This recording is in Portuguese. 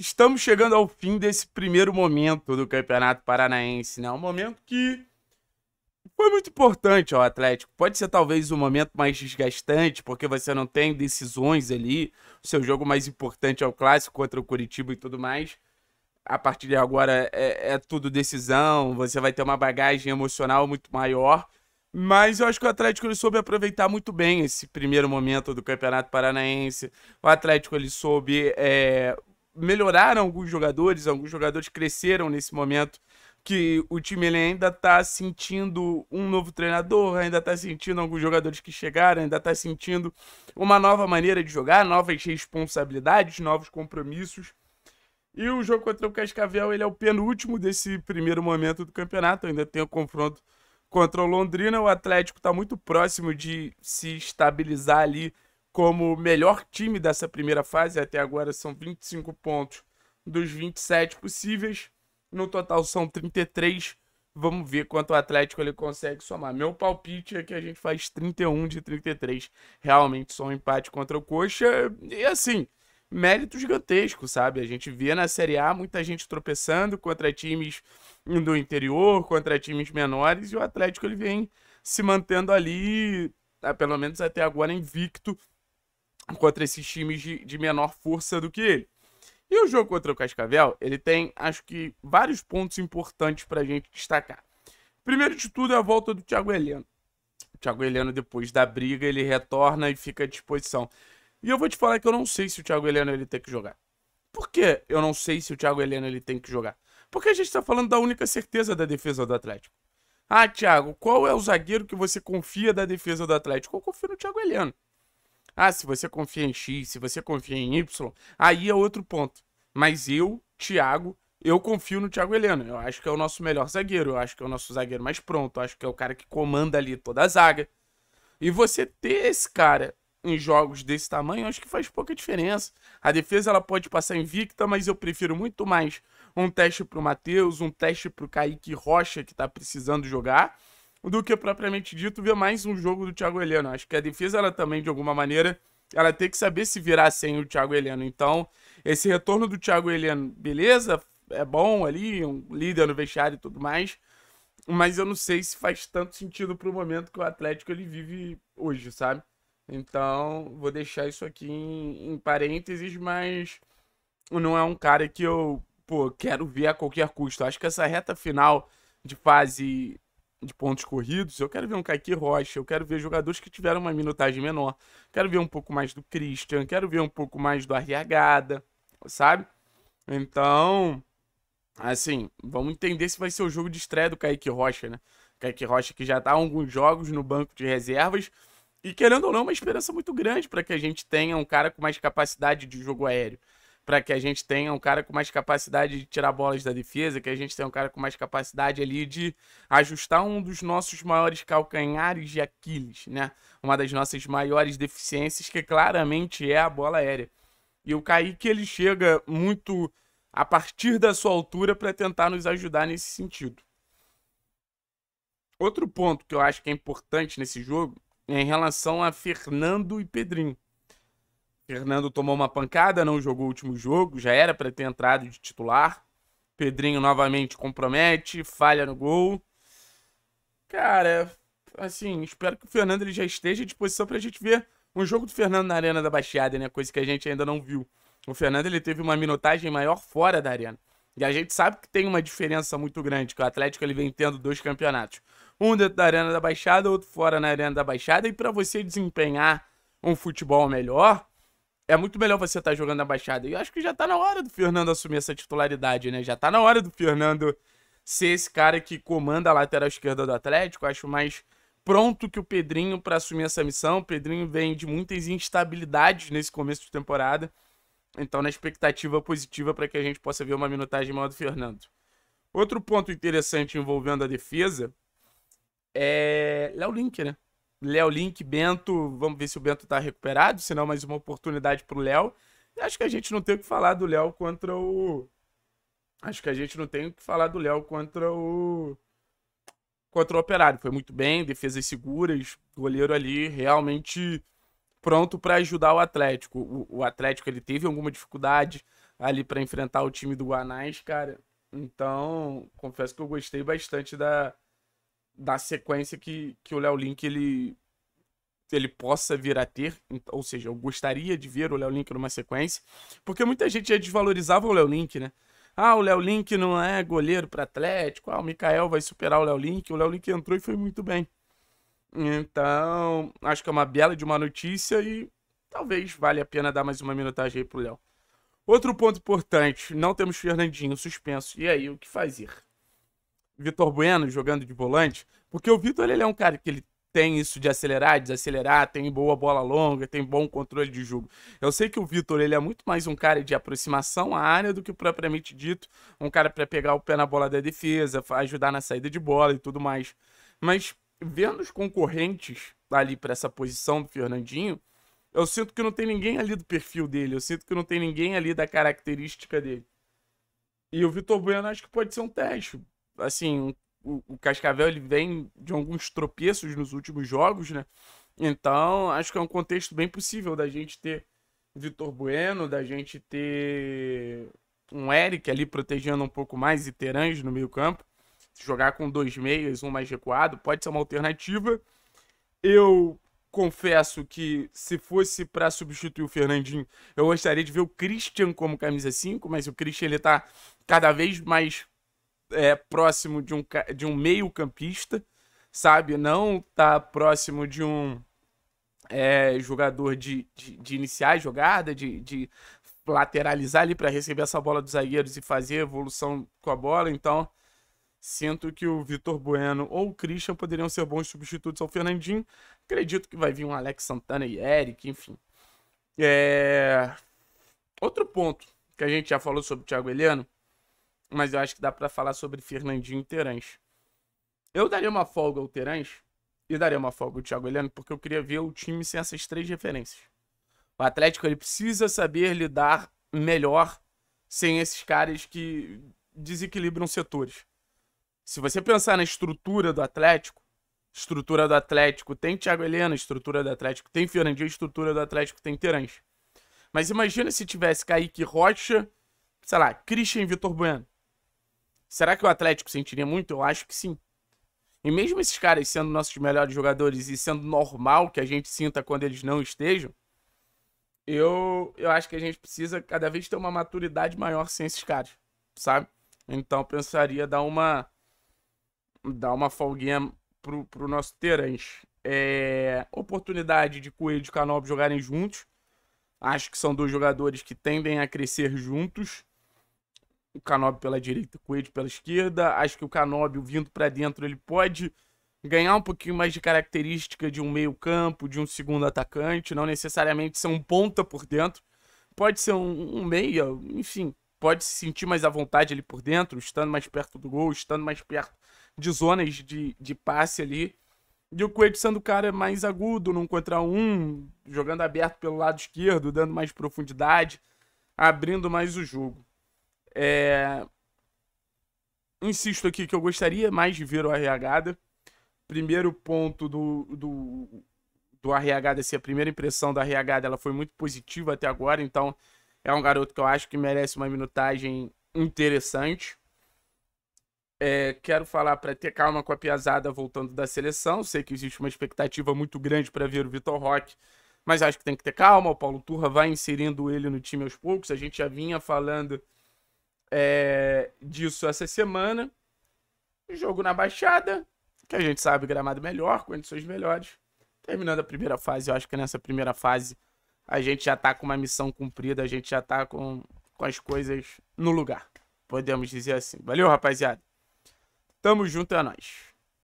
Estamos chegando ao fim desse primeiro momento do Campeonato Paranaense, né? Um momento que foi muito importante ao Atlético. Pode ser talvez o um momento mais desgastante, porque você não tem decisões ali. O seu jogo mais importante é o clássico contra o Curitiba e tudo mais. A partir de agora é, é tudo decisão. Você vai ter uma bagagem emocional muito maior. Mas eu acho que o Atlético ele soube aproveitar muito bem esse primeiro momento do Campeonato Paranaense. O Atlético ele soube é, melhoraram alguns jogadores, alguns jogadores cresceram nesse momento que o time ele ainda tá sentindo um novo treinador, ainda tá sentindo alguns jogadores que chegaram, ainda tá sentindo uma nova maneira de jogar, novas responsabilidades, novos compromissos. E o jogo contra o Cascavel, ele é o penúltimo desse primeiro momento do campeonato, ainda tem o confronto contra o Londrina, o Atlético está muito próximo de se estabilizar ali como o melhor time dessa primeira fase, até agora são 25 pontos dos 27 possíveis, no total são 33. Vamos ver quanto o Atlético ele consegue somar. Meu palpite é que a gente faz 31 de 33. Realmente só um empate contra o Coxa. E assim, mérito gigantesco, sabe? A gente vê na Série A muita gente tropeçando contra times do interior, contra times menores. E o Atlético ele vem se mantendo ali, ah, pelo menos até agora, invicto contra esses times de, de menor força do que ele. E o jogo contra o Cascavel, ele tem, acho que, vários pontos importantes para a gente destacar. Primeiro de tudo é a volta do Thiago Heleno. O Thiago Heleno, depois da briga, ele retorna e fica à disposição. E eu vou te falar que eu não sei se o Thiago Heleno ele tem que jogar. Por que eu não sei se o Thiago Heleno ele tem que jogar? Porque a gente está falando da única certeza da defesa do Atlético. Ah, Thiago, qual é o zagueiro que você confia da defesa do Atlético? Eu confio no Thiago Heleno. Ah, se você confia em X, se você confia em Y, aí é outro ponto. Mas eu, Thiago, eu confio no Thiago Heleno. Eu acho que é o nosso melhor zagueiro. Eu acho que é o nosso zagueiro mais pronto. Eu acho que é o cara que comanda ali toda a zaga. E você ter esse cara em jogos desse tamanho, acho que faz pouca diferença. A defesa ela pode passar invicta, mas eu prefiro muito mais um teste para o Matheus, um teste para o Kaique Rocha, que está precisando jogar, do que propriamente dito ver mais um jogo do Thiago Heleno. Acho que a defesa, ela também, de alguma maneira, ela tem que saber se virar sem o Thiago Heleno. Então, esse retorno do Thiago Heleno, beleza, é bom ali, um líder no vestiário e tudo mais, mas eu não sei se faz tanto sentido pro momento que o Atlético ele vive hoje, sabe? Então, vou deixar isso aqui em, em parênteses, mas não é um cara que eu, pô, quero ver a qualquer custo. Acho que essa reta final de fase de pontos corridos, eu quero ver um Kaique Rocha, eu quero ver jogadores que tiveram uma minutagem menor, quero ver um pouco mais do Christian, quero ver um pouco mais do Arriagada, sabe? Então, assim, vamos entender se vai ser o jogo de estreia do Kaique Rocha, né? Kaique Rocha que já tá há alguns jogos no banco de reservas e querendo ou não, uma esperança muito grande para que a gente tenha um cara com mais capacidade de jogo aéreo para que a gente tenha um cara com mais capacidade de tirar bolas da defesa, que a gente tenha um cara com mais capacidade ali de ajustar um dos nossos maiores calcanhares de Aquiles, né? Uma das nossas maiores deficiências, que claramente é a bola aérea. E o Kaique, ele chega muito a partir da sua altura para tentar nos ajudar nesse sentido. Outro ponto que eu acho que é importante nesse jogo é em relação a Fernando e Pedrinho. Fernando tomou uma pancada, não jogou o último jogo, já era para ter entrado de titular. Pedrinho novamente compromete, falha no gol. Cara, assim, espero que o Fernando ele já esteja à disposição para a gente ver um jogo do Fernando na Arena da Baixada, né? Coisa que a gente ainda não viu. O Fernando ele teve uma minutagem maior fora da Arena. E a gente sabe que tem uma diferença muito grande, que o Atlético ele vem tendo dois campeonatos. Um dentro da Arena da Baixada, outro fora na Arena da Baixada. E para você desempenhar um futebol melhor, é muito melhor você estar tá jogando abaixado Baixada. E eu acho que já tá na hora do Fernando assumir essa titularidade, né? Já tá na hora do Fernando ser esse cara que comanda a lateral esquerda do Atlético. Eu acho mais pronto que o Pedrinho para assumir essa missão. O Pedrinho vem de muitas instabilidades nesse começo de temporada. Então, na expectativa positiva para que a gente possa ver uma minutagem maior do Fernando. Outro ponto interessante envolvendo a defesa é Léo Link, né? Léo Link, Bento, vamos ver se o Bento tá recuperado, senão mais uma oportunidade pro Léo. E acho que a gente não tem o que falar do Léo contra o. Acho que a gente não tem o que falar do Léo contra o. Contra o Operário. Foi muito bem, defesas seguras, goleiro ali realmente pronto para ajudar o Atlético. O, o, Atlético ele teve alguma dificuldade ali para enfrentar o time do Guanás, cara. Então, confesso que eu gostei bastante da, da sequência que, que o Léo Link ele, ele possa vir a ter. Ou seja, eu gostaria de ver o Léo Link numa sequência, porque muita gente já desvalorizava o Léo Link, né? Ah, o Léo Link não é goleiro para Atlético. Ah, o Mikael vai superar o Léo Link. O Léo Link entrou e foi muito bem. Então, acho que é uma bela de uma notícia e talvez vale a pena dar mais uma minutagem aí pro Léo. Outro ponto importante, não temos Fernandinho suspenso. E aí, o que fazer? Vitor Bueno jogando de volante, porque o Vitor ele é um cara que ele tem isso de acelerar, desacelerar, tem boa bola longa, tem bom controle de jogo. Eu sei que o Vitor ele é muito mais um cara de aproximação à área do que propriamente dito, um cara para pegar o pé na bola da defesa, ajudar na saída de bola e tudo mais. Mas vendo os concorrentes ali para essa posição do Fernandinho, eu sinto que não tem ninguém ali do perfil dele, eu sinto que não tem ninguém ali da característica dele. E o Vitor Bueno acho que pode ser um teste assim, o, o Cascavel ele vem de alguns tropeços nos últimos jogos, né? Então, acho que é um contexto bem possível da gente ter Vitor Bueno, da gente ter um Eric ali protegendo um pouco mais e Terange no meio campo. Jogar com dois meias, um mais recuado, pode ser uma alternativa. Eu confesso que se fosse para substituir o Fernandinho, eu gostaria de ver o Christian como camisa 5, mas o Christian ele tá cada vez mais é, próximo de um, de um meio-campista, sabe? Não tá próximo de um é, jogador de, de, de, iniciar a jogada, de, de lateralizar ali para receber essa bola dos zagueiros e fazer evolução com a bola. Então, sinto que o Vitor Bueno ou o Christian poderiam ser bons substitutos ao Fernandinho. Acredito que vai vir um Alex Santana e Eric, enfim. É... Outro ponto que a gente já falou sobre o Thiago Heleno mas eu acho que dá para falar sobre Fernandinho e Terãs. Eu daria uma folga ao Terãs e daria uma folga ao Thiago Heleno, porque eu queria ver o time sem essas três referências. O Atlético ele precisa saber lidar melhor sem esses caras que desequilibram setores. Se você pensar na estrutura do Atlético, estrutura do Atlético tem Thiago Helena, estrutura do Atlético tem Fernandinho, estrutura do Atlético tem Terãs. Mas imagina se tivesse Kaique Rocha, sei lá, Christian Vitor Bueno. Será que o Atlético sentiria muito? Eu acho que sim. E mesmo esses caras sendo nossos melhores jogadores e sendo normal que a gente sinta quando eles não estejam, eu, eu acho que a gente precisa cada vez ter uma maturidade maior sem esses caras, sabe? Então pensaria dar uma dar uma folguinha pro, pro nosso Terãs. É, oportunidade de Coelho e Canob jogarem juntos. Acho que são dois jogadores que tendem a crescer juntos o Canobi pela direita, o Coelho pela esquerda. Acho que o Canobi, vindo para dentro, ele pode ganhar um pouquinho mais de característica de um meio-campo, de um segundo atacante, não necessariamente ser um ponta por dentro. Pode ser um, um meia, enfim, pode se sentir mais à vontade ali por dentro, estando mais perto do gol, estando mais perto de zonas de, de passe ali. E o Coelho sendo o cara mais agudo, num contra um, jogando aberto pelo lado esquerdo, dando mais profundidade, abrindo mais o jogo. É... Insisto aqui que eu gostaria mais de ver o Arreagada. Primeiro ponto do, do, do Arriagada, assim, a primeira impressão da Arreagada, ela foi muito positiva até agora, então é um garoto que eu acho que merece uma minutagem interessante. É, quero falar para ter calma com a Piazada voltando da seleção. Sei que existe uma expectativa muito grande para ver o Vitor Roque, mas acho que tem que ter calma. O Paulo Turra vai inserindo ele no time aos poucos. A gente já vinha falando é, disso essa semana. Jogo na Baixada, que a gente sabe gramado melhor, condições melhores. Terminando a primeira fase, eu acho que nessa primeira fase a gente já tá com uma missão cumprida, a gente já tá com, com as coisas no lugar. Podemos dizer assim. Valeu, rapaziada. Tamo junto, é nóis.